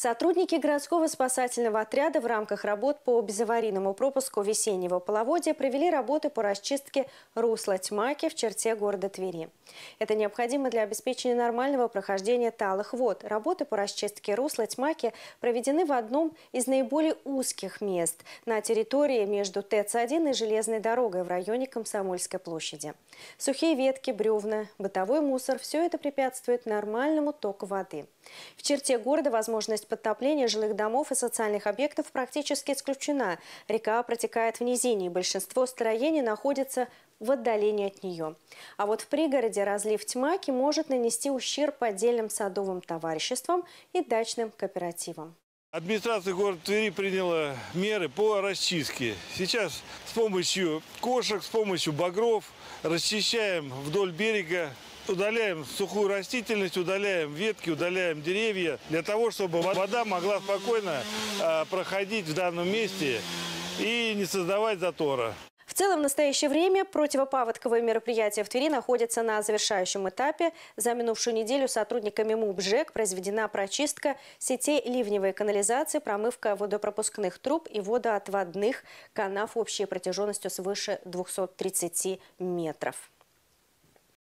Сотрудники городского спасательного отряда в рамках работ по безаварийному пропуску весеннего половодья провели работы по расчистке русла Тьмаки в черте города Твери. Это необходимо для обеспечения нормального прохождения талых вод. Работы по расчистке русла Тьмаки проведены в одном из наиболее узких мест на территории между ТЭЦ-1 и железной дорогой в районе Комсомольской площади. Сухие ветки, бревна, бытовой мусор – все это препятствует нормальному току воды. В черте города возможность подтопления жилых домов и социальных объектов практически исключена. Река протекает в низине, и большинство строений находится в отдалении от нее. А вот в пригороде разлив Тьмаки может нанести ущерб отдельным садовым товариществам и дачным кооперативам. Администрация города Твери приняла меры по расчистке. Сейчас с помощью кошек, с помощью багров расчищаем вдоль берега, удаляем сухую растительность, удаляем ветки, удаляем деревья, для того, чтобы вода могла спокойно а, проходить в данном месте и не создавать затора целом, в настоящее время противопаводковые мероприятия в Твери находятся на завершающем этапе. За минувшую неделю сотрудниками МУП произведена прочистка сетей ливневой канализации, промывка водопропускных труб и водоотводных канав общей протяженностью свыше 230 метров.